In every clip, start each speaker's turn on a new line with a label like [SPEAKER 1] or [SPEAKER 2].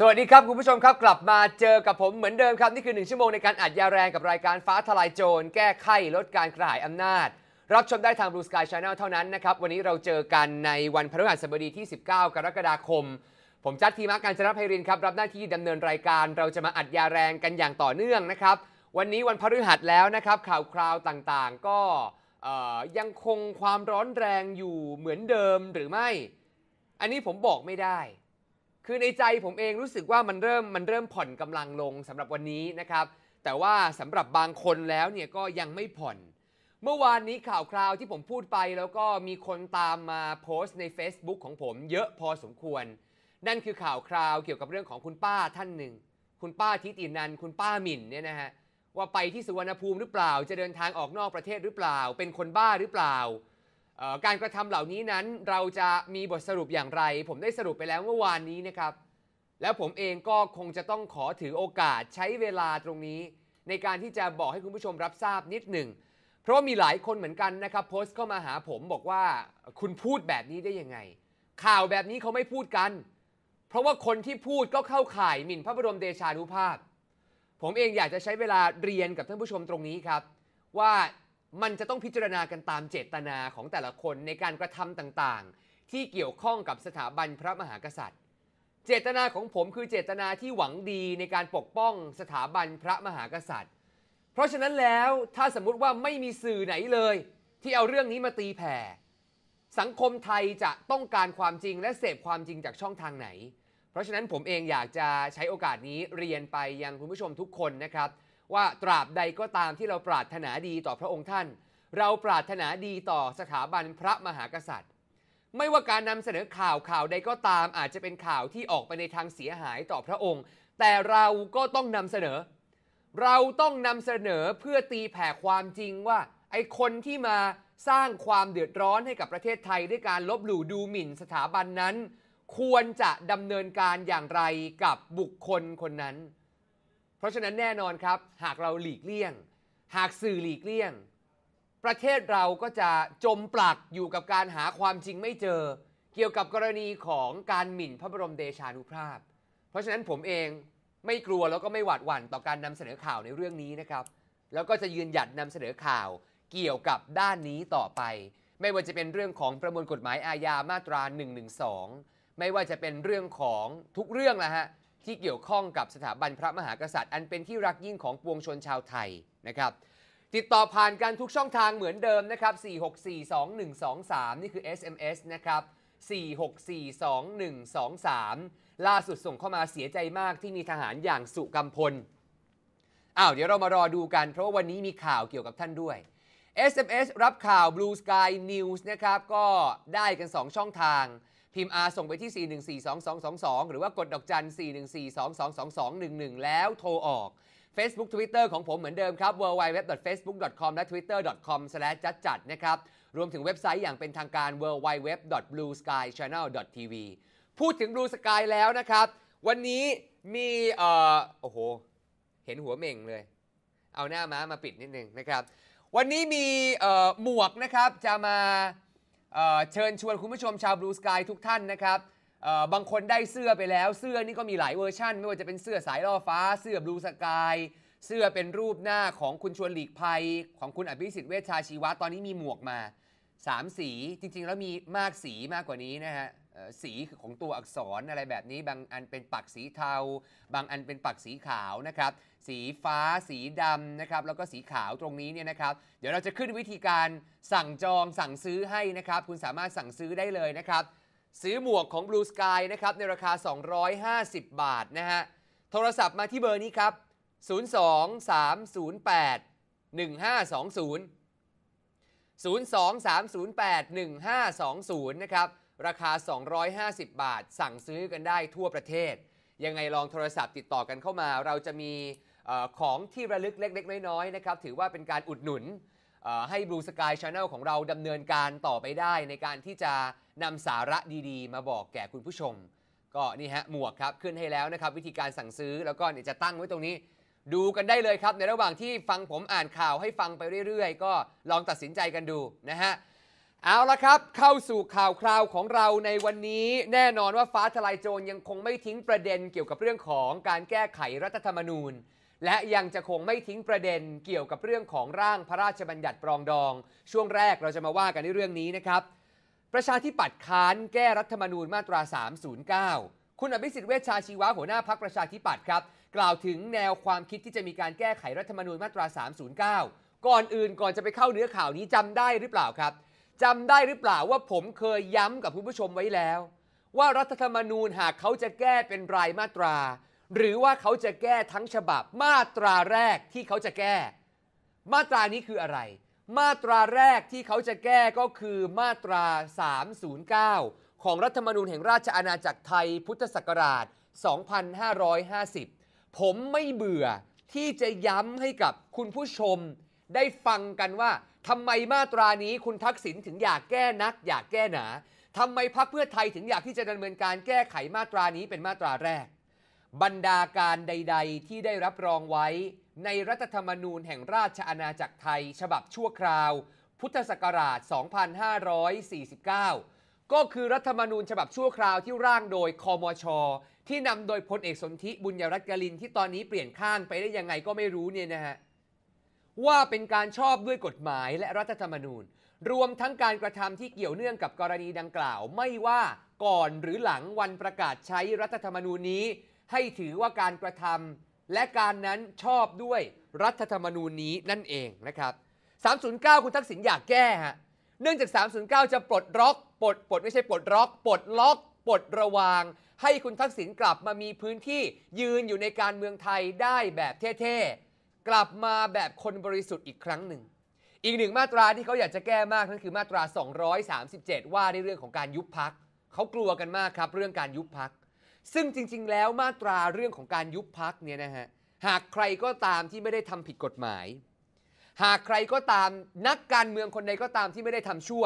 [SPEAKER 1] สวัสดีครับ คุณผู้ชมครับ กลับมาเจอกับผมเหมือนเดิมครับ นี่คือ 1 ชั่วโมงในการอัดยาแรงกับรายการฟ้าทลายโจรแก้ไขลดการกระหายอำนาจ รับชมได้ทาง Blue Sky Channel เท่านั้นนะครับ วันนี้เราเจอกันในวันพฤหัสบดีที่ 19 กรกฎาคม ผมจัดทีมาการจนะไพรินครับ รับหน้าที่ดำเนินรายการเราจะมาอัดยาแรงกันอย่างต่อเนื่องนะครับ วันนี้วันพฤหัสแล้วนะครับข่าวคราวต่างๆ ก็ยังคงความร้อนแรงอยู่เหมือนเดิมหรือไม่ อันนี้ผมบอกไม่ได้คือในใจผมเองรู้สึกว่ามันเริ่มมันเริ่มผ่อนกำลังลงสำหรับวันนี้นะครับ แต่ว่าสำหรับบางคนแล้วเนี่ยก็ยังไม่ผ่อน เมื่อวานนี้ข่าวคราวที่ผมพูดไป แล้วก็มีคนตามมาโพสต์ใน Facebook ของผมเยอะพอสมควร นั่นคือข่าวคราวเกี่ยวกับเรื่องของคุณป้าท่านหนึ่ง คุณป้าทิตินันคุณป้าหมิ่นเนี่ยนะฮะว่าไปที่สุวรรณภูมิหรือเปล่า จะเดินทางออกนอกประเทศหรือเปล่า เป็นคนบ้าหรือเปล่าการกระทำเหล่านี้นั้นเราจะมีบทสรุปอย่างไร ผมได้สรุปไปแล้วเมื่อวานนี้นะครับ แล้วผมเองก็คงจะต้องขอถือโอกาสใช้เวลาตรงนี้ ในการที่จะบอกให้คุณผู้ชมรับทราบนิดหนึ่งเพราะมีหลายคนเหมือนกันนะครับ โพสต์เข้ามาหาผมบอกว่าคุณพูดแบบนี้ได้ยังไง ข่าวแบบนี้เขาไม่พูดกัน เพราะว่าคนที่พูดก็เข้าข่ายหมิ่นพระบรมเดชานุภาพ ผมเองอยากจะใช้เวลาเรียนกับท่านผู้ชมตรงนี้ครับว่ามันจะต้องพิจารณากันตามเจตนาของแต่ละคนในการกระทำต่างๆ ที่เกี่ยวข้องกับสถาบันพระมหากษัตริย์ เจตนาของผมคือเจตนาที่หวังดีในการปกป้องสถาบันพระมหากษัตริย์ เพราะฉะนั้นแล้วถ้าสมมุติว่าไม่มีสื่อไหนเลย ที่เอาเรื่องนี้มาตีแผ่สังคมไทยจะต้องการความจริงและเสพความจริงจากช่องทางไหน เพราะฉะนั้นผมเองอยากจะใช้โอกาสนี้เรียนไปยังคุณผู้ชมทุกคนนะครับว่าตราบใดก็ตามที่เราปรารถนาดีต่อพระองค์ท่าน เราปรารถนาดีต่อสถาบันพระมหากษัตริย์ ไม่ว่าการนำเสนอข่าวข่าวใดก็ตามอาจจะเป็นข่าวที่ออกไปในทางเสียหายต่อพระองค์ แต่เราก็ต้องนำเสนอ เราต้องนำเสนอเพื่อตีแผ่ความจริงว่า ไอ้คนที่มาสร้างความเดือดร้อนให้กับประเทศไทยด้วยการลบหลู่ดูหมิ่นสถาบันนั้น ควรจะดำเนินการอย่างไรกับบุคคลคนนั้นเพราะฉะนั้นแน่นอนครับ หากเราหลีกเลี่ยง หากสื่อหลีกเลี่ยง ประเทศเราก็จะจมปลักอยู่กับการหาความจริงไม่เจอเกี่ยวกับกรณีของการหมิ่นพระบรมเดชานุภาพ เพราะฉะนั้นผมเองไม่กลัวแล้วก็ไม่หวาดหวั่นต่อการนำเสนอข่าวในเรื่องนี้นะครับ แล้วก็จะยืนหยัดนำเสนอข่าวเกี่ยวกับด้านนี้ต่อไป ไม่ว่าจะเป็นเรื่องของประมวลกฎหมายอาญามาตรา112 ไม่ว่าจะเป็นเรื่องของทุกเรื่องแหละฮะที่เกี่ยวข้องกับสถาบันพระมหากษัตริย์อันเป็นที่รักยิ่งของปวงชนชาวไทยนะครับติดต่อผ่านกันทุกช่องทางเหมือนเดิมนะครับ 4642123 นี่คือ SMS นะครับ 4642123 ล่าสุดส่งเข้ามาเสียใจมากที่มีทหารอย่างสุกำมพล อ้าวเดี๋ยวเรามารอดูกันเพราะว่าวันนี้มีข่าวเกี่ยวกับท่านด้วย SMS รับข่าว Blue Sky News นะครับก็ได้กัน 2 ช่องทางพิมพ์ R ส่งไปที่ 4142222 หรือว่ากดดอกจัน 414222211 แล้วโทรออก Facebook Twitter ของผมเหมือนเดิมครับ www.facebook.com และ twitter.com จัดจัดนะครับ รวมถึงเว็บไซต์อย่างเป็นทางการ www.blueskychannel.tv พูดถึง Blue Sky แล้วนะครับ วันนี้มี เอ่อโอ้โห เห็นหัวเม่งเลย เอาหน้าม้ามาปิดนิดนึงนะครับ วันนี้มี เอ่อ หมวกนะครับ จะมาเชิญชวนคุณผู้ชมชาวบลูสกายทุกท่านนะครับ บางคนได้เสื้อไปแล้ว เสื้อนี่ก็มีหลายเวอร์ชั่น ไม่ว่าจะเป็นเสื้อสายล่อฟ้า เสื้อบลูสกาย เสื้อเป็นรูปหน้าของคุณชวนหลีกภัย ของคุณอภิสิทธิ์เวชชาชีวะตอนนี้มีหมวกมา 3 สีจริงๆแล้วมีมากสีมากกว่านี้นะฮะสีของตัวอักษรอะไรแบบนี้ บางอันเป็นปักสีเทาบางอันเป็นปักสีขาวนะครับสีฟ้าสีดำนะครับแล้วก็สีขาวตรงนี้เนี่ยนะครับเดี๋ยวเราจะขึ้นวิธีการสั่งจองสั่งซื้อให้นะครับ คุณสามารถสั่งซื้อได้เลยนะครับ ซื้อหมวกของ Blue Sky นะครับ ในราคา 250 บาทนะฮะโทรศัพท์มาที่เบอร์นี้ครับ 02308 1520 023081520 นะครับ ราคา 250 บาท สั่งซื้อกันได้ทั่วประเทศ ยังไงลองโทรศัพท์ติดต่อกันเข้ามา เราจะมีของที่ระลึกเล็กๆ น้อยๆนะครับถือว่าเป็นการอุดหนุนให้บลูสกายชา n e ลของเราดำเนินการต่อไปได้ ในการที่จะนำสาระดีๆ มาบอกแก่คุณผู้ชม ก็นี่ฮะ หมวกครับ ขึ้นให้แล้วนะครับ วิธีการสั่งซื้อแล้วก็จะตั้งไว้ตรงนี้ ดูกันได้เลยครับ ในระหว่างที่ฟังผมอ่านข่าวให้ฟังไปเรื่อยๆ ก็ลองตัดสินใจกันดูนะฮะเอาละครับเข้าสู่ข่าวคราวของเราในวันนี้แน่นอนว่าฟ้าทลายโจรยังคงไม่ทิ้งประเด็น เกี่ยวกับเรื่องของการแก้ไขรัฐธรรมนูญและยังจะคงไม่ทิ้งประเด็นเกี่ยวกับเรื่องของร่างพระราชบัญญัติปรองดอง ช่วงแรกเราจะมาว่ากันในเรื่องนี้นะครับ ประชาธิปัตย์ค้านแก้รัฐธรรมนูญมาตรา 309 คุณอภิสิทธิ์ เวชชาชีวะหัวหน้าพักประชาธิปัตย์ครับ กล่าวถึงแนวความคิดที่จะมีการแก้ไขรัฐธรรมนูญมาตรา 309 ก่อนอื่นก่อนจะไปเข้าเนื้อข่าวนี้จำได้หรือเปล่าครับจำได้หรือเปล่าว่าผมเคยย้ำกับผู้ชมไว้แล้ว ว่ารัฐธรรมนูญหากเขาจะแก้เป็นรายมาตราหรือว่าเขาจะแก้ทั้งฉบับมาตราแรกที่เขาจะแก้ มาตรานี้คืออะไร มาตราแรกที่เขาจะแก้ก็คือมาตรา309 ของรัฐธรรมนูญแห่งราชอาณาจักรไทยพุทธศักราช 2550 ผมไม่เบื่อที่จะย้ำให้กับคุณผู้ชมได้ฟังกันว่าทำไมมาตรานี้คุณทักษิณถึงอยากแก้นัก อยากแก้หนาทำไมพักเพื่อไทยถึงอยากที่จะดำเนินการแก้ไขมาตรานี้เป็นมาตราแรกบรรดาการใด ๆ ที่ได้รับรองไว้ ในรัฐธรรมนูญแห่งราชอาณาจักรไทย ฉบับชั่วคราว พุทธศักราช 2549 ก็คือรัฐธรรมนูญฉบับชั่วคราวที่ร่างโดยคอมช ที่นำโดยพลเอกสนธิบุญยรัตนกลินที่ตอนนี้เปลี่ยนข้างไปได้ยังไงก็ไม่รู้เนี่ยนะฮะ ว่าเป็นการชอบด้วยกฎหมายและรัฐธรรมนูญ รวมทั้งการกระทำที่เกี่ยวเนื่องกับกรณีดังกล่าว ไม่ว่าก่อนหรือหลังวันประกาศใช้รัฐธรรมนูญนี้ให้ถือว่าการกระทำและการนั้นชอบด้วยรัฐธรรมนูญนี้นั่นเองนะครับ309 คุณทักษิณอยากแก้ฮะ เนื่องจาก309จะปลดล็อกปลดปลดไม่ใช่ปลดล็อกปลดล็อกปลดระวาง ให้คุณทักษิณกลับมามีพื้นที่ยืนอยู่ในการเมืองไทยได้แบบเท่ๆ กลับมาแบบคนบริสุทธิ์อีกครั้งหนึ่ง อีกหนึ่งมาตราที่เขาอยากจะแก้มากนั่นคือมาตรา 237 ว่าในเรื่องของการยุบพักเขากลัวกันมากครับเรื่องการยุบพักซึ่งจริงๆ แล้วมาตราเรื่องของการยุบพักเนี่ยนะฮะ หากใครก็ตามที่ไม่ได้ทำผิดกฎหมาย หากใครก็ตามนักการเมืองคนใดก็ตามที่ไม่ได้ทำชั่ว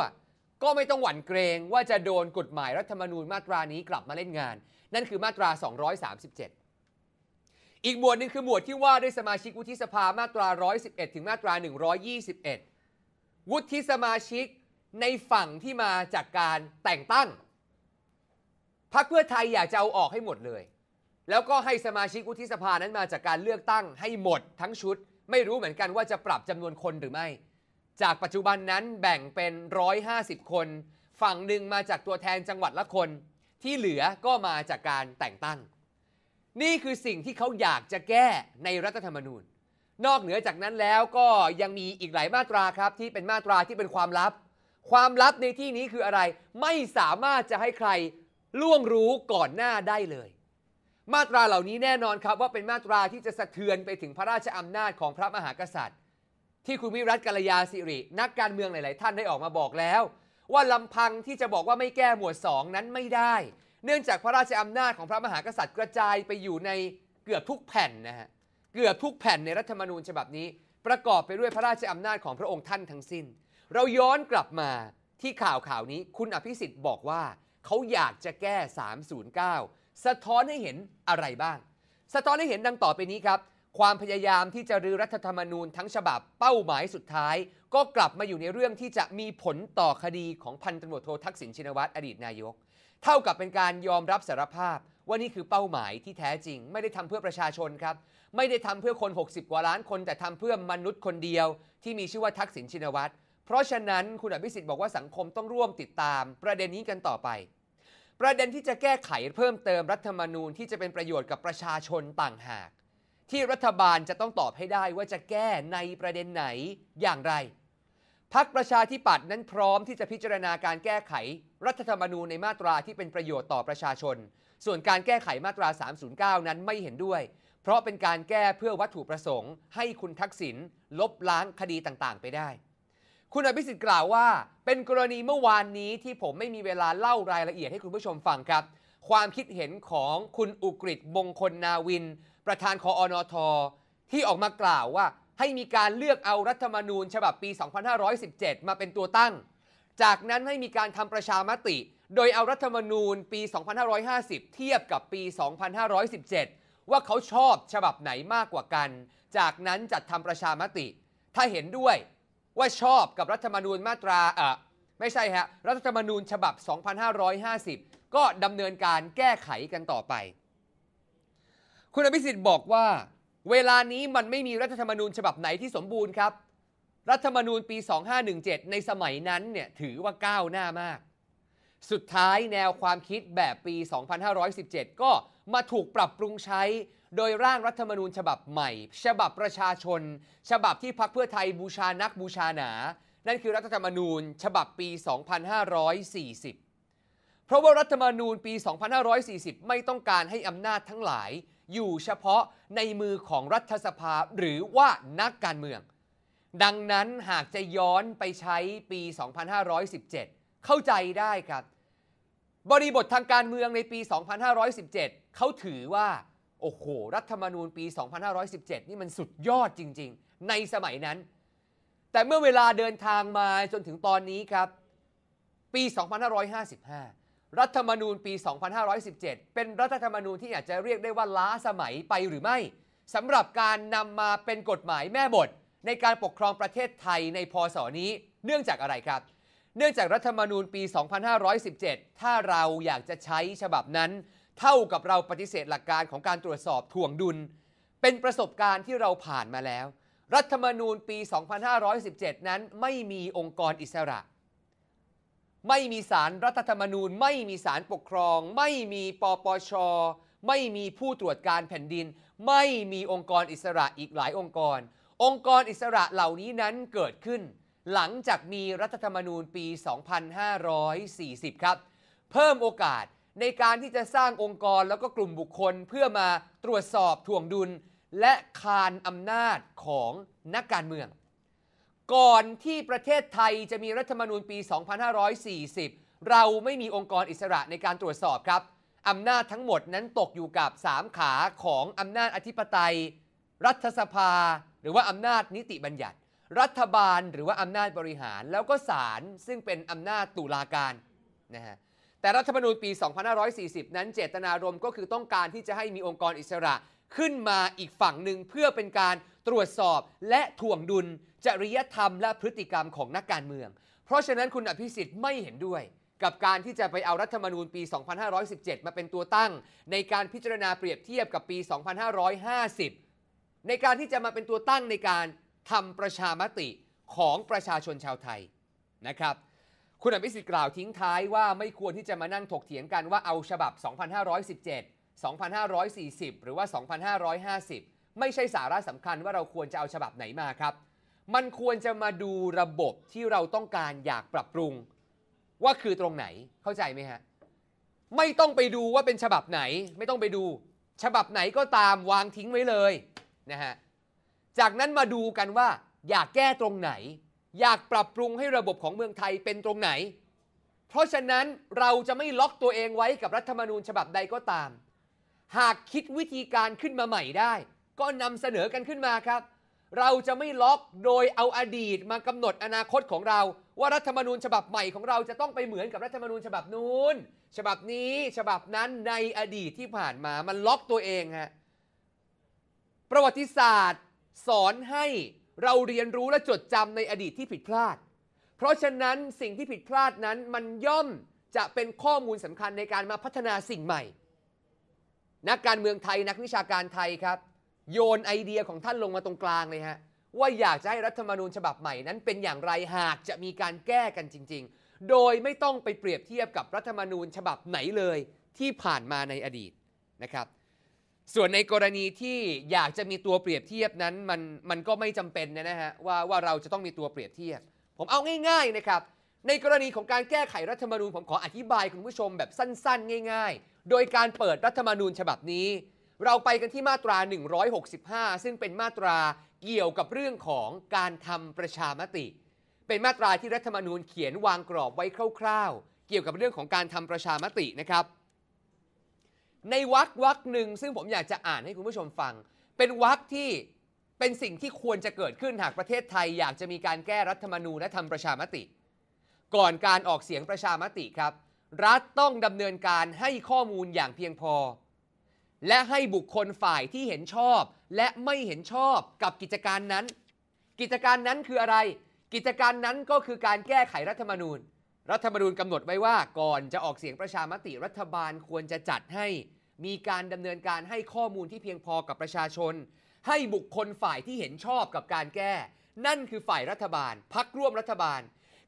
[SPEAKER 1] ก็ไม่ต้องหวั่นเกรงว่าจะโดนกฎหมายรัฐธรรมนูญมาตรานี้กลับมาเล่นงาน นั่นคือมาตรา 237 อีกหมวดหนึ่งคือหมวดที่ว่า ด้วยสมาชิกวุฒิสภามาตรา 111 ถึงมาตรา 121 วุฒิสมาชิกในฝั่งที่มาจากการแต่งตั้งพรรคเพื่อไทยอยากจะเอาออกให้หมดเลย แล้วก็ให้สมาชิกวุฒิสภานั้นมาจากการเลือกตั้งให้หมดทั้งชุด ไม่รู้เหมือนกันว่าจะปรับจำนวนคนหรือไม่ จากปัจจุบันนั้นแบ่งเป็น 150 คน ฝั่งหนึ่งมาจากตัวแทนจังหวัดละคน ที่เหลือก็มาจากการแต่งตั้ง นี่คือสิ่งที่เขาอยากจะแก้ในรัฐธรรมนูญ นอกเหนือจากนั้นแล้วก็ยังมีอีกหลายมาตราครับที่เป็นมาตราที่เป็นความลับ ความลับในที่นี้คืออะไร ไม่สามารถจะให้ใครล่วงรู้ก่อนหน้าได้เลย มาตราเหล่านี้แน่นอนครับว่าเป็นมาตราที่จะสะเทือนไปถึงพระราชอำนาจของพระมหากษัตริย์ ที่คุณวิรัติกาลยาสิริ นักการเมืองหลาย ๆ ท่านได้ออกมาบอกแล้ว ว่าลำพังที่จะบอกว่าไม่แก้หมวดสองนั้นไม่ได้ เนื่องจากพระราชอำนาจของพระมหากษัตริย์กระจายไปอยู่ในเกือบทุกแผ่นนะฮะเกือบทุกแผ่นในรัฐธรรมนูญฉบับนี้ ประกอบไปด้วยพระราชอำนาจของพระองค์ท่านทั้งสิน้น เราย้อนกลับมาที่ข่าวข่าวนี้ คุณอภิสิทธิ์บอกว่าเขาอยากจะแก้ 309 สะท้อนให้เห็นอะไรบ้าง สะท้อนให้เห็นดังต่อไปนี้ครับ ความพยายามที่จะรื้อรัฐธรรมนูญทั้งฉบับเป้าหมายสุดท้าย ก็กลับมาอยู่ในเรื่องที่จะมีผลต่อคดีของพันตำรวจโททักษิณชินวัตรอดีตนายก เท่ากับเป็นการยอมรับสารภาพ ว่านี่คือเป้าหมายที่แท้จริง ไม่ได้ทำเพื่อประชาชนครับ ไม่ได้ทำเพื่อคน 60กว่าล้านคน แต่ทำเพื่อมนุษย์คนเดียว ที่มีชื่อว่าทักษิณชินวัตรพราะฉะนั้นคุณอภิสิทธิ์บอกว่าสังคมต้องร่วมติดตามประเด็นนี้กันต่อไป ประเด็นที่จะแก้ไขเพิ่มเติมรัฐธรรมนูญ ที่จะเป็นประโยชน์กับประชาชนต่างหาก ที่รัฐบาลจะต้องตอบให้ได้ว่าจะแก้ในประเด็นไหนอย่างไร พักประชาธิปัตย์นั้นพร้อมที่จะพิจารณาการแก้ไข รัฐธรรมนูญในมาตราที่เป็นประโยชน์ต่อประชาชน ส่วนการแก้ไขมาตรา 309 นั้นไม่เห็นด้วย เพราะเป็นการแก้เพื่อวัตถุประสงค์ ให้คุณทักษิณลบล้างคดีต่าง ๆ ไปได้คุณอภิสิทธิ์กล่าวว่า เป็นกรณีเมื่อวานนี้ที่ผมไม่มีเวลาเล่ารายละเอียดให้คุณผู้ชมฟังครับ ความคิดเห็นของคุณอุกฤษมงคลนาวิน ประธานคออนอทอที่ออกมากล่าวว่าให้มีการเลือกเอารัฐธรรมนูญ ฉบับปี 2517 มาเป็นตัวตั้ง จากนั้นให้มีการทำประชามติ โดยเอารัฐธรรมนูญปี 2550 เทียบกับปี 2517 ว่าเขาชอบฉบับไหนมากกว่ากัน จากนั้นจัดทำประชามติ ถ้าเห็นด้วยว่าชอบกับรัฐธรรมนูญมาตราเออไม่ใช่ฮะ รัฐธรรมนูญฉบับ 2550 ก็ดำเนินการแก้ไขกันต่อไป คุณอภิสิทธิ์บอกว่า เวลานี้มันไม่มีรัฐธรรมนูญฉบับไหนที่สมบูรณ์ครับ รัฐธรรมนูญปี 2517 ในสมัยนั้นเนี่ย ถือว่าก้าวหน้ามาก สุดท้ายแนวความคิดแบบปี 2517 ก็มาถูกปรับปรุงใช้โดยร่างรัฐธรรมนูญฉบับใหม่ ฉบับประชาชน ฉบับที่พักเพื่อไทยบูชานักบูชาหนา นั่นคือรัฐธรรมนูญ ฉบับปี 2540 เพราะว่ารัฐธรรมนูญปี 2540 ไม่ต้องการให้อำนาจทั้งหลาย อยู่เฉพาะในมือของรัฐสภาหรือว่านักการเมือง ดังนั้นหากจะย้อนไปใช้ปี 2517 เข้าใจได้ครับ บริบททางการเมืองในปี 2517 เขาถือว่าโอ้โห รัฐธรรมนูญปี 2517 นี่มันสุดยอดจริงๆ ในสมัยนั้น แต่เมื่อเวลาเดินทางมาจนถึงตอนนี้ครับ ปี 2555 รัฐธรรมนูญปี 2517 เป็นรัฐธรรมนูญที่อาจจะเรียกได้ว่าล้าสมัยไปหรือไม่ สำหรับการนำมาเป็นกฎหมายแม่บท ในการปกครองประเทศไทยในพศนี้ เนื่องจากอะไรครับ เนื่องจากรัฐธรรมนูญปี 2517 ถ้าเราอยากจะใช้ฉบับนั้นเท่ากับเราปฏิเสธหลักการของการตรวจสอบทวงดุล เป็นประสบการณ์ที่เราผ่านมาแล้ว รัฐธรรมนูญปี 2517 นั้นไม่มีองค์กรอิสระ ไม่มีสารรัฐธรรมนูญ ไม่มีสารปกครอง ไม่มีปปช ไม่มีผู้ตรวจการแผ่นดิน ไม่มีองค์กรอิสระอีกหลายองค์กร องค์กรอิสระเหล่านี้นั้นเกิดขึ้น หลังจากมีรัฐธรรมนูญปี 2540 ครับ เพิ่มโอกาสในการที่จะสร้างองค์กรแล้วก็กลุ่มบุคคลเพื่อมาตรวจสอบถ่วงดุล และคานอำนาจของนักการเมือง ก่อนที่ประเทศไทยจะมีรัฐธรรมนูญปี 2540 เราไม่มีองค์กรอิสระในการตรวจสอบครับ อำนาจทั้งหมดนั้นตกอยู่กับ 3 ขาของ อำนาจอธิปไตย รัฐสภา หรือว่าอำนาจนิติบัญญัติ รัฐบาล หรือว่าอำนาจบริหาร แล้วก็ศาลซึ่งเป็นอำนาจตุลาการนะฮะแต่รัฐธรรมนูญปี 2540 นั้นเจตนารมณ์ก็คือต้องการที่จะให้มีองค์กรอิสระขึ้นมาอีกฝั่งหนึ่งเพื่อเป็นการตรวจสอบและถ่วงดุลจริยธรรมและพฤติกรรมของนักการเมือง เพราะฉะนั้นคุณอภิสิทธิ์ไม่เห็นด้วย กับการที่จะไปเอารัฐธรรมนูญปี 2517 มาเป็นตัวตั้ง ในการพิจารณาเปรียบเทียบกับปี 2550 ในการที่จะมาเป็นตัวตั้งในการทำประชามติของประชาชนชาวไทยนะครับคุณอภิสิทธิ์กล่าวทิ้งท้ายว่าไม่ควรที่จะมานั่งถกเถียงกันว่าเอาฉบับ 2517 2540 หรือว่า 2550 ไม่ใช่สาระสำคัญว่าเราควรจะเอาฉบับไหนมาครับ มันควรจะมาดูระบบที่เราต้องการอยากปรับปรุง ว่าคือตรงไหนเข้าใจไหมฮะไม่ต้องไปดูว่าเป็นฉบับไหน ไม่ต้องไปดู ฉบับไหนก็ตามวางทิ้งไว้เลยนะฮะจากนั้นมาดูกันว่าอยากแก้ตรงไหนอยากปรับปรุงให้ระบบของเมืองไทยเป็นตรงไหน เพราะฉะนั้นเราจะไม่ล็อกตัวเองไว้กับรัฐธรรมนูญฉบับใดก็ตาม หากคิดวิธีการขึ้นมาใหม่ได้ ก็นำเสนอกันขึ้นมาครับ เราจะไม่ล็อกโดยเอาอดีตมากำหนดอนาคตของเราว่ารัฐธรรมนูญฉบับใหม่ของเราจะต้องไปเหมือนกับรัฐธรรมนูญฉบับนู้นฉบับนี้ฉบับนั้นในอดีตที่ผ่านมามันล็อกตัวเองฮะประวัติศาสตร์สอนให้เราเรียนรู้และจดจำในอดีตที่ผิดพลาด เพราะฉะนั้นสิ่งที่ผิดพลาดนั้นมันย่อมจะเป็นข้อมูลสำคัญในการมาพัฒนาสิ่งใหม่ นักการเมืองไทยนักวิชาการไทยครับ โยนไอเดียของท่านลงมาตรงกลางเลยฮะว่าอยากจะให้รัฐธรรมนูญฉบับใหม่นั้น เป็นอย่างไรหากจะมีการแก้กันจริงๆ โดยไม่ต้องไปเปรียบเทียบกับรัฐธรรมนูญฉบับไหนเลยที่ผ่านมาในอดีตนะครับส่วนในกรณีที่อยากจะมีตัวเปรียบเทียบนั้นมันมันก็ไม่จำเป็นนะฮะว่าว่าเราจะต้องมีตัวเปรียบเทียบ ผมเอาง่าย ๆนะครับ ในกรณีของการแก้ไขรัฐธรรมนูญผมขออธิบายคุณผู้ชมแบบสั้นๆ ง่าย ๆ โดยการเปิดรัฐธรรมนูญฉบับนี้ เราไปกันที่มาตรา 165 ซึ่งเป็นมาตราเกี่ยวกับเรื่องของการทำประชามติ เป็นมาตราที่รัฐธรรมนูญเขียนวางกรอบไว้คร่าวๆ เกี่ยวกับเรื่องของการทำประชามตินะครับในวักวักหนึ่งซึ่งผมอยากจะอ่านให้คุณผู้ชมฟัง เป็นวักที่เป็นสิ่งที่ควรจะเกิดขึ้นหากประเทศไทยอยากจะมีการแก้รัฐธรรมนูญและทำประชามติ ก่อนการออกเสียงประชามติครับ รัฐต้องดำเนินการให้ข้อมูลอย่างเพียงพอ และให้บุคคลฝ่ายที่เห็นชอบและไม่เห็นชอบกับกิจการนั้น กิจการนั้นคืออะไร กิจการนั้นก็คือการแก้ไขรัฐธรรมนูญรัฐธรรมนูญกำหนดไว้ว่าก่อนจะออกเสียงประชามติรัฐบาลควรจะจัดให้ มีการดำเนินการให้ข้อมูลที่เพียงพอกับประชาชน ให้บุคคลฝ่ายที่เห็นชอบกับการแก้ นั่นคือฝ่ายรัฐบาลพักร่วมรัฐบาล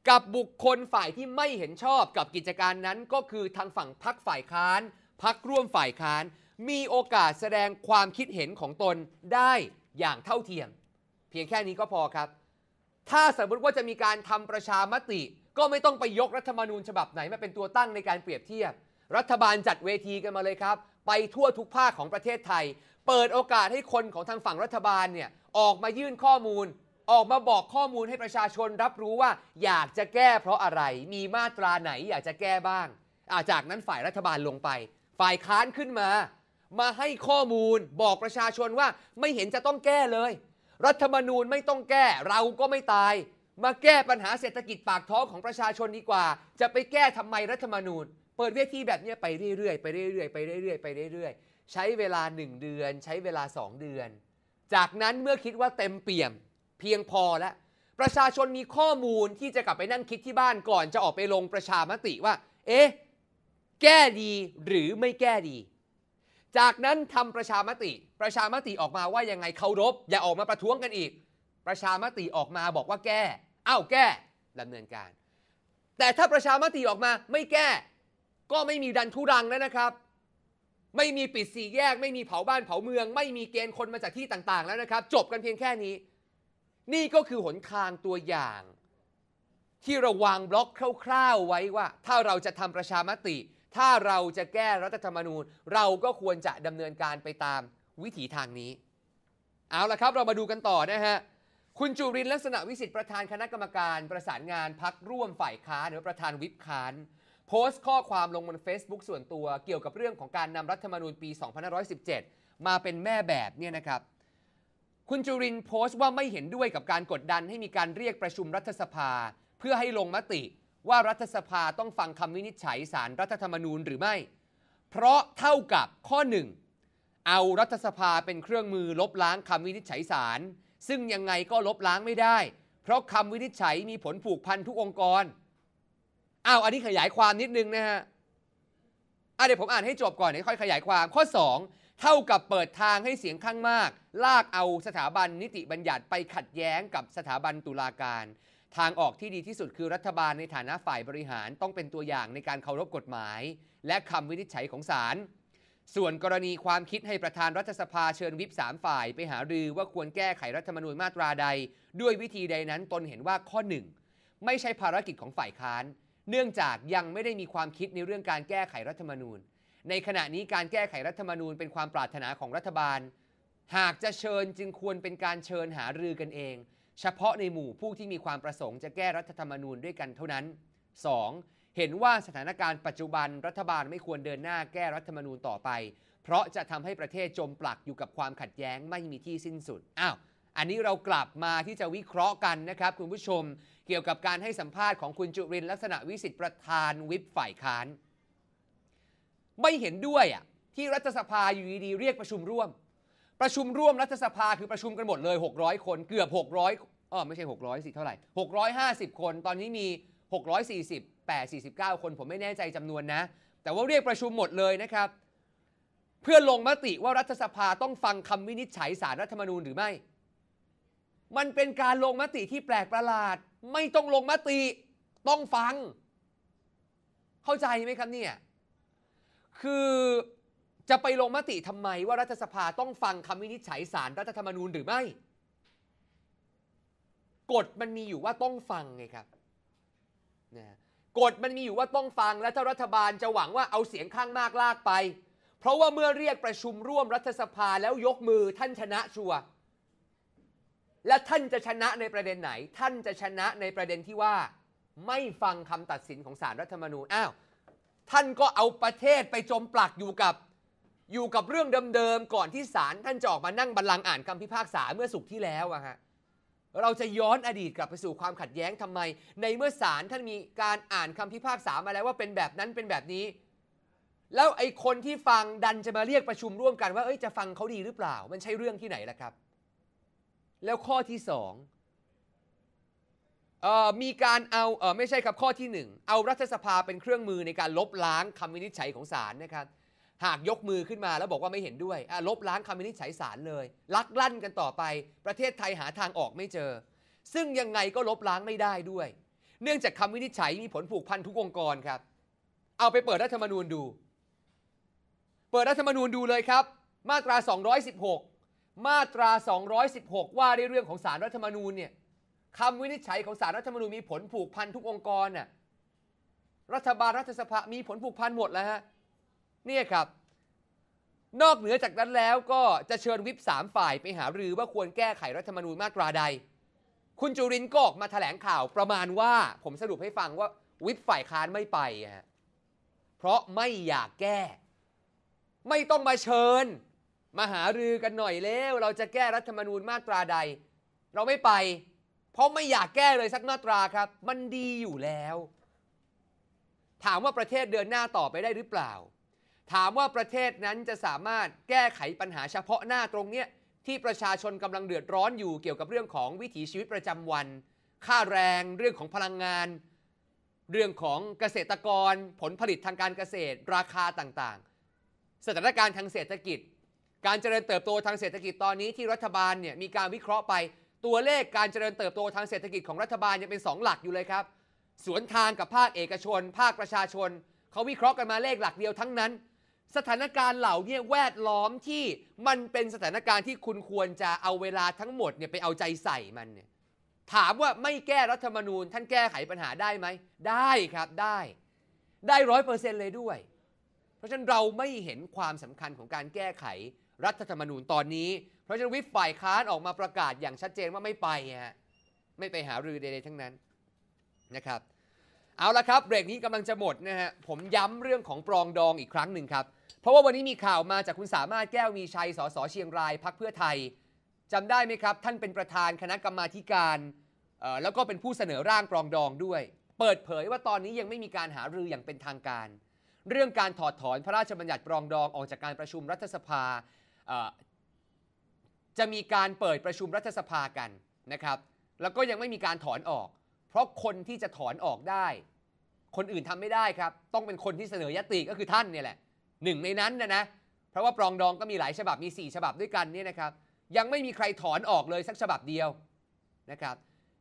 [SPEAKER 1] กับบุคคลฝ่ายที่ไม่เห็นชอบกับกิจการนั้น ก็คือทางฝั่งพักฝ่ายค้านพักร่วมฝ่ายค้าน มีโอกาสแสดงความคิดเห็นของตนได้อย่างเท่าเทียมเพียงแค่นี้ก็พอครับ ถ้าสมมติว่าจะมีการทำประชามติก็ไม่ต้องไปยกรัฐธรรมนูญฉบับไหนมาเป็นตัวตั้งในการเปรียบเทียบ รัฐบาลจัดเวทีกันมาเลยครับ ไปทั่วทุกภาคของประเทศไทย เปิดโอกาสให้คนของทางฝั่งรัฐบาลเนี่ยออกมายื่นข้อมูล ออกมาบอกข้อมูลให้ประชาชนรับรู้ว่าอยากจะแก้เพราะอะไรมีมาตราไหนอยากจะแก้บ้างอาจากนั้นฝ่ายรัฐบาลลงไป ฝ่ายค้านขึ้นมา มาให้ข้อมูลบอกประชาชนว่าไม่เห็นจะต้องแก้เลย รัฐธรรมนูญไม่ต้องแก้เราก็ไม่ตายมาแก้ปัญหาเศรษฐกิจปากท้องของประชาชนดีกว่า จะไปแก้ทำไมรัฐธรรมนูญเปิดเวทีแบบนี้ไปเรื่อยๆไปเรื่อยๆไปเรื่อยๆไปเรื่อยๆ ใช้เวลา 1 เดือนใช้เวลา 2 เดือน จากนั้นเมื่อคิดว่าเต็มเปี่ยม เพียงพอแล้วประชาชนมีข้อมูลที่จะกลับไปนั่งคิดที่บ้านก่อนจะออกไปลงประชามติว่า เอ๊ะแก้ดีหรือไม่แก้ดี จากนั้นทำประชามติ ประชามติออกมาว่ายังไงเคารพอย่าออกมาประท้วงกันอีกประชามติออกมาบอกว่าแก้ เอ้าแก้ดำเนินการ แต่ถ้าประชามติออกมาไม่แก้ก็ไม่มีดันทุรังแล้วนะครับ ไม่มีปิดสี่แยก ไม่มีเผาบ้านเผาเมือง ไม่มีเกณฑ์คนมาจากที่ต่างๆ แล้วนะครับ จบกันเพียงแค่นี้ นี่ก็คือหนทางตัวอย่าง ที่ระวางบล็อกคร่าวๆไว้ว่า ถ้าเราจะทำประชามติ ถ้าเราจะแก้รัฐธรรมนูญ เราก็ควรจะดำเนินการไปตามวิถีทางนี้ เอาละครับ เรามาดูกันต่อนะฮะคุณจุรินลักษณะวิสิทธิ์ประธานคณะกรรมการประสานงานพักร่วมฝ่ายค้านหรือประธานวิปค้านโพสต์ข้อความลงบน Facebook ส่วนตัวเกี่ยวกับเรื่องของการนำรัฐธรรมนูญปี 2517 มาเป็นแม่แบบเนี่ยนะครับ คุณจุรินโพสต์ว่าไม่เห็นด้วยกับการกดดันให้มีการเรียกประชุมรัฐสภาเพื่อให้ลงมติว่ารัฐสภาต้องฟังคำวินิจฉัยสารรัฐธรรมนูญหรือไม่ เพราะเท่ากับข้อ1เอารัฐสภาเป็นเครื่องมือลบล้างคำวินิจฉัยสารซึ่งยังไงก็ลบล้างไม่ได้ เพราะคำวินิจฉัยมีผลผูกพันทุกองค์กร อ้าว อันนี้ขยายความนิดนึงนะฮะอ่ะเดี๋ยวผมอ่านให้จบก่อนเดี๋ยวค่อยขยายความ ข้อ 2 เท่ากับเปิดทางให้เสียงข้างมาก ลากเอาสถาบันนิติบัญญัติไปขัดแย้งกับสถาบันตุลาการ ทางออกที่ดีที่สุดคือรัฐบาลในฐานะฝ่ายบริหารต้องเป็นตัวอย่างในการเคารพกฎหมาย และคำวินิจฉัยของศาลส่วนกรณีความคิดให้ประธานรัฐสภาเชิญวิปสามฝ่ายไปหารือ ว่าควรแก้ไขรัฐธรรมนูญมาตราใด ด้วยวิธีใดนั้นตนเห็นว่าข้อหนึ่งไม่ใช่ภารกิจของฝ่ายค้าน เนื่องจากยังไม่ได้มีความคิดในเรื่องการแก้ไขรัฐธรรมนูญ ในขณะนี้การแก้ไขรัฐธรรมนูญเป็นความปรารถนาของรัฐบาล หากจะเชิญจึงควรเป็นการเชิญหารือกันเอง เฉพาะในหมู่ผู้ที่มีความประสงค์จะแก้รัฐธรรมนูญด้วยกันเท่านั้น 2. เห็นว่าสถานการณ์ปัจจุบันรัฐบาลไม่ควรเดินหน้าแก้รัฐธรรมนูญต่อไป เพราะจะทำให้ประเทศจมปลักอยู่กับความขัดแย้งไม่มีที่สิ้นสุด อ้าว อันนี้เรากลับมาที่จะวิเคราะห์กันนะครับคุณผู้ชมเกี่ยวกับการให้สัมภาษณ์ของคุณจุรินลักษณะวิสิทธิ์ประธานวิปฝ่ายค้าน ไม่เห็นด้วยอ่ะ ที่รัฐสภาอยู่ดีๆเรียกประชุมร่วม ประชุมร่วมรัฐสภาคือประชุมกันหมดเลย600คนเกือบ 600อ๋อไม่ใช่600สิเท่าไหร่650 คนตอนนี้มี 640 8 49 คนผมไม่แน่ใจจำนวนนะ แต่ว่าเรียกประชุมหมดเลยนะครับ เพื่อลงมติว่ารัฐสภาต้องฟังคำวินิจฉัยสารรัฐธรรมนูญหรือไม่ มันเป็นการลงมติที่แปลกประหลาด ไม่ต้องลงมติต้องฟัง เข้าใจไหมครับเนี่ยคือจะไปลงมติทำไมว่ารัฐสภาต้องฟังคำวินิจฉัยสารรัฐธรรมนูญหรือไม่ กฎมันมีอยู่ว่าต้องฟังไงครับนะกฎมันมีอยู่ว่าต้องฟังและถ้ารัฐบาลจะหวังว่าเอาเสียงข้างมากลากไป เพราะว่าเมื่อเรียกประชุมร่วมรัฐสภาแล้วยกมือท่านชนะชัวและท่านจะชนะในประเด็นไหน ท่านจะชนะในประเด็นที่ว่าไม่ฟังคำตัดสินของศาลรัฐธรรมนูญอ้าวท่านก็เอาประเทศไปจมปลักอยู่กับอยู่กับเรื่องเดิมๆก่อนที่ศาลท่านจะออกมานั่งบัลลังก์อ่านคำพิพากษาเมื่อสุกที่แล้วอะฮะเราจะย้อนอดีตกลับไปสู่ความขัดแย้งทำไม ในเมื่อศาลท่านมีการอ่านคำพิพากษามาแล้วว่า เป็นแบบนั้นเป็นแบบนี้ แล้วไอ้คนที่ฟังดันจะมาเรียกประชุมร่วมกันว่าเอ้ยจะฟังเขาดีหรือเปล่า มันใช่เรื่องที่ไหนล่ะครับ แล้วข้อที่สองมีการเอาเอไม่ใช่ครับข้อที่ 1 เอารัฐสภาเป็นเครื่องมือในการลบล้างคำวินิจฉัยของศาลนะครับหากยกมือขึ้นมาแล้วบอกว่าไม่เห็นด้วย ลบล้างคำวินิจฉัยศาลเลยลักลั่นกันต่อไปประเทศไทยหาทางออกไม่เจอ ซึ่งยังไงก็ลบล้างไม่ได้ด้วย เนื่องจากคำวินิจฉัยมีผลผูกพันทุกองค์กรครับ เอาไปเปิดรัฐธรรมนูญดู เปิดรัฐธรรมนูญดูเลยครับ มาตรา 216 มาตรา 216 ว่าในเรื่องของสารรัฐธรรมนูญเนี่ยคำวินิจฉัย ของสารรัฐธรรมนูญมีผลผูกพันทุกองค์กรน่ะรัฐบาลรัฐสภามีผลผูกพันหมดแล้วฮะเนี่ยครับ นอกเหนือจากนั้นแล้วก็จะเชิญวิปสามฝ่ายไปหารือว่าควรแก้ไขรัฐธรรมนูญมาตราใด คุณจุรินก็ออกมาแถลงข่าวประมาณว่า ผมสรุปให้ฟังว่าวิปฝ่ายค้านไม่ไปฮะเพราะไม่อยากแก้ ไม่ต้องมาเชิญ มาหารือกันหน่อยแล้ว เราจะแก้รัฐธรรมนูญมาตราใด เราไม่ไป เพราะไม่อยากแก้เลยสักมาตราครับ มันดีอยู่แล้ว ถามว่าประเทศเดินหน้าต่อไปได้หรือเปล่าถามว่าประเทศนั้นจะสามารถแก้ไขปัญหาเฉพาะหน้าตรงเนี้ยที่ประชาชนกำลังเดือดร้อนอยู่เกี่ยวกับเรื่องของวิถีชีวิตประจำวัน ค่าแรงเรื่องของพลังงาน เรื่องของเกษตรกร ผลผลิตทางการเกษตรราคาต่างๆ สถานการณ์ทางเศรษฐกิจ การเจริญเติบโตทางเศรษฐกิจตอนนี้ที่รัฐบาลเนี่ยมีการวิเคราะห์ไปตัวเลขการเจริญเติบโตทางเศรษฐกิจของรัฐบาลยังเป็น 2 หลักอยู่เลยครับ สวนทางกับภาคเอกชน ภาคประชาชนเขาวิเคราะห์กันมาเลขหลักเดียวทั้งนั้นสถานการณ์เหล่านี้แวดล้อมที่มันเป็นสถานการณ์ที่คุณควรจะเอาเวลาทั้งหมดเนี่ยไปเอาใจใส่มันเนี่ยถามว่าไม่แก้รัฐธรรมนูญ ท่านแก้ไขปัญหาได้ไหม ได้ครับได้ ได้ร้อยเปอร์เซ็นต์เลยด้วย เพราะฉะนั้นเราไม่เห็นความสำคัญของการแก้ไขรัฐธรรมนูญตอนนี้ เพราะฉะนั้นวิปฝ่ายค้านออกมาประกาศอย่างชัดเจนว่าไม่ไปฮะไม่ไปหารือใดๆทั้งนั้นนะครับ เอาละครับ เบรกนี้กำลังจะหมดนะฮะผมย้ำเรื่องของปรองดองอีกครั้งหนึ่งครับเพราะว่าวันนี้มีข่าวมาจากคุณสามารถแก้วมีชัยสสเชียงรายพักเพื่อไทยจำได้ไหมครับ ท่านเป็นประธานคณะกรรมาการ แล้วก็เป็นผู้เสนอร่างปรองดองด้วย เปิดเผยว่าตอนนี้ยังไม่มีการหารืออย่างเป็นทางการ เรื่องการถอดถอนพระราชบัญญัติปรองดองออกจากการประชุมรัฐสภา จะมีการเปิดประชุมรัฐสภากันนะครับ แล้วก็ยังไม่มีการถอนออก เพราะคนที่จะถอนออกได้ คนอื่นทำไม่ได้ครับ ต้องเป็นคนที่เสนอยติก็คือท่านเนี่ยแหละหนึ่งในนั้นนะนะ เพราะว่าปรองดองก็มีหลายฉบับมี 4 ฉบับด้วยกันเนี่ยนะครับยังไม่มีใครถอนออกเลยสักฉบับเดียวนะครับ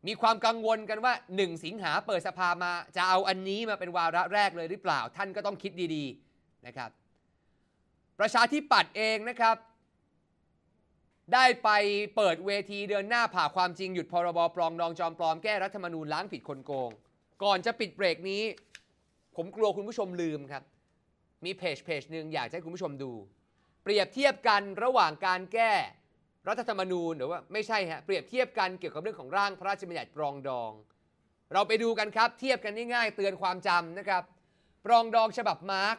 [SPEAKER 1] มีความกังวลกันว่า 1 สิงหาเปิดสภามาจะเอาอันนี้มาเป็นวาระแรกเลยหรือเปล่าท่านก็ต้องคิดดีๆนะครับประชาธิปัตย์เองนะครับ ได้ไปเปิดเวทีเดินหน้าผ่าความจริงหยุดพรบปลองดองจอมปลอมแก้รัฐธรรมนูญล้างผิดคนโกง ก่อนจะปิดเบรกนี้ผมกลัวคุณผู้ชมลืมครับมีเพจเพจหนึ่งอยากให้คุณผู้ชมดู เปรียบเทียบกันระหว่างการแก้รัฐธรรมนูญหรือว่าไม่ใช่ฮะเปรียบเทียบกันเกี่ยวกับเรื่องของร่างพระราชบัญญัติปรองดอง เราไปดูกันครับเทียบกันง่ายๆ เตือนความจำนะครับปรองดองฉบับมาร์ก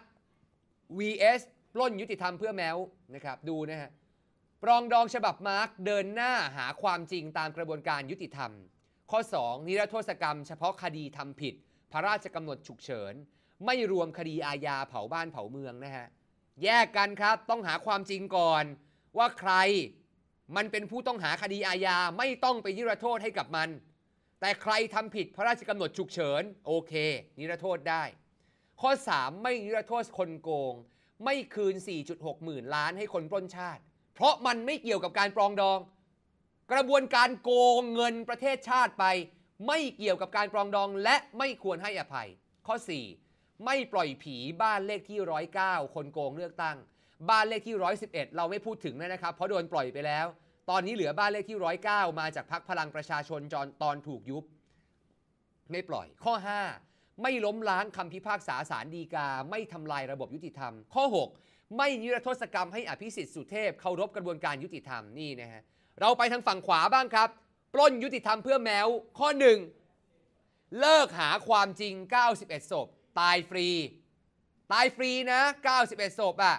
[SPEAKER 1] vs ปล้นยุติธรรมเพื่อแมวนะครับดูนะฮะปรองดองฉบับมาร์กเดินหน้าหาความจริงตามกระบวนการยุติธรรม ข้อ 2นิรโทษกรรม เฉพาะคดีทำผิด พระราชกำหนดฉุกเฉินไม่รวมคดีอาญาเผาบ้านเผาเมืองนะฮะ แยกกันครับ ต้องหาความจริงก่อนว่าใครมันเป็นผู้ต้องหาคดีอาญา ไม่ต้องไปนิรโทษให้กับมัน แต่ใครทำผิดพระราชกำหนดฉุกเฉิน โอเค นิรโทษได้ ข้อ 3 ไม่นิรโทษคนโกง ไม่คืน 4.6หมื่นล้านให้คนปล้นชาติ เพราะมันไม่เกี่ยวกับการปรองดอง กระบวนการโกงเงินประเทศชาติไป ไม่เกี่ยวกับการปรองดองและไม่ควรให้อภัย ข้อ4ไม่ปล่อยผีบ้านเลขที่ 109 คนโกงเลือกตั้ง บ้านเลขที่ 111 เราไม่พูดถึงนะครับ เพราะโดนปล่อยไปแล้ว ตอนนี้เหลือบ้านเลขที่ 109 มาจากพักพลังประชาชนจอนตอนถูกยุบ ไม่ปล่อย ข้อ 5 ไม่ล้มล้างคำพิพากษาศาลฎีกา ไม่ทำลายระบบยุติธรรม ข้อ 6 ไม่นิรโทษกรรมให้อภิสิทธิ์สุเทพเคารพกระบวนการยุติธรรมนี่นะฮะเราไปทางฝั่งขวาบ้างครับปล้นยุติธรรมเพื่อแมวข้อ 1 เลิกหาความจริง91ศพตายฟรี ตายฟรีนะ91ศพอ่ะ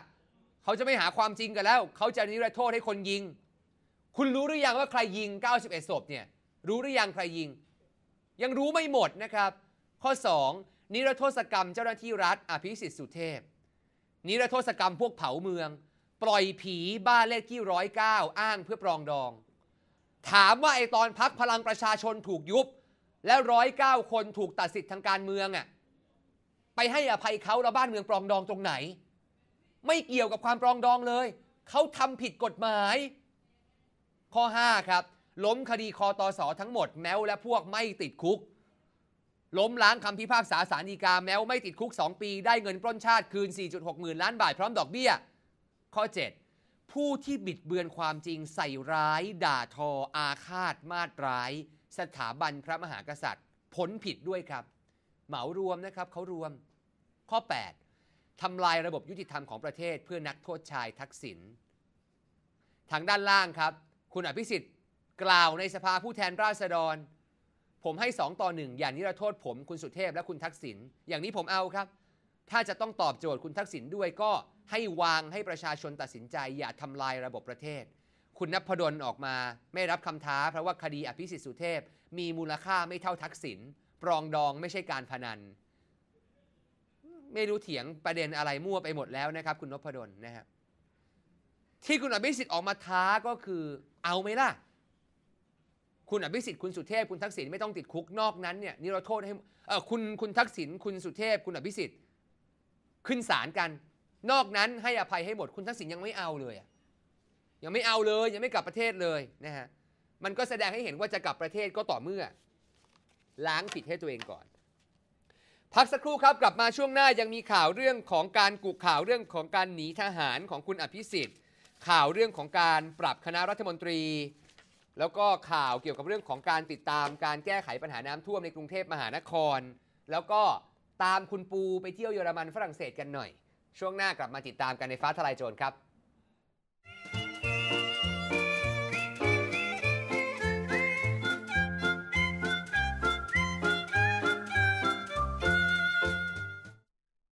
[SPEAKER 1] เขาจะไม่หาความจริงกันแล้ว เขาจะนิรโทษให้คนยิง คุณรู้หรือยังว่าใครยิง91ศพเนี่ย รู้หรือยังใครยิง ยังรู้ไม่หมดนะครับ ข้อ 2 นิรโทษกรรมเจ้าหน้าที่รัฐอภิสิทธิ์สุเทพนิรโทษกรรมพวกเผาเมือง ปล่อยผีบ้านเลขที่ร้อยเก้าอ้างเพื่อปรองดอง ถามว่าไอตอนพักพลังประชาชนถูกยุบและร้อยเก้าคนถูกตัดสิทธิ์ทางการเมืองอะ่ะไปให้อภัยเขาแล้วบ้านเมืองปรองดองตรงไหน ไม่เกี่ยวกับความปรองดองเลย เขาทำผิดกฎหมาย ข้อ 5 ครับ ล้มคดีคอตอสอทั้งหมดแม้วและพวกไม่ติดคุก ล้มล้างคำพิพากษาสารีกาแม้วไม่ติดคุก 2 ปี ได้เงินปล้นชาติคืน 4.6หมื่นล้านบาทพร้อมดอกเบี้ย ข้อ 7 ผู้ที่บิดเบือนความจริงใส่ร้าย ด่าทออาฆาต มาตร้ายสถาบันพระมหากษัตริย์ผลผิดด้วยครับเหมารวมนะครับเขารวม ข้อ 8 ทำลายระบบยุติธรรมของประเทศเพื่อนักโทษชายทักษิณ ทางด้านล่างครับ คุณอภิสิทธิ์กล่าวในสภาผู้แทนราษฎร ผมให้ 2 ต่องอย่างนี้เราโทษผม คุณสุเทพและคุณทักษิณอย่างนี้ผมเอาครับ ถ้าจะต้องตอบโจทย์คุณทักษิณด้วยก็ให้วางให้ประชาชนตัดสินใจ อย่าทำลายระบบประเทศ คุณนพดลออกมาไม่รับคำท้า เพราะว่าคดีอภิสิทธิ์สุเทพมีมูลค่าไม่เท่าทักษิณปรองดองไม่ใช่การพนัน ไม่รู้เถียงประเด็นอะไรมั่วไปหมดแล้วนะครับ คุณนพดลนะครับที่คุณอภิสิทธิ์ออกมาท้าก็คือ เอาไหมล่ะคุณอภิสิทธิ์คุณสุเทพคุณทักษิณไม่ต้องติดคุกนอกนั้นเนี่ยนี่เราโทษให้เออคุณคุณทักษิณคุณสุเทพ คุณอภิสิทธิ์ขึ้นศาลกัน นอกนั้นให้อภัยให้หมด คุณทักษิณยังไม่เอาเลยยังไม่เอาเลย ยังไม่กลับประเทศเลยนะฮะมันก็แสดงให้เห็นว่าจะกลับประเทศก็ต่อเมื่อล้างผิดให้ตัวเองก่อน พักสักครู่ครับกลับมาช่วงหน้ายังมีข่าวเรื่องของการกุข่าวเรื่องของการหนีทหารของคุณอภิสิทธิ์ ข่าวเรื่องของการปรับคณะรัฐมนตรี แล้วก็ข่าวเกี่ยวกับเรื่องของการติดตามการแก้ไขปัญหาน้ำท่วม ในกรุงเทพมหานคร แล้วก็ตามคุณปูไปเที่ยวเยอรมันฝรั่งเศสกันหน่อย ช่วงหน้ากลับมาติดตามกันในฟ้าทลายโจรครับ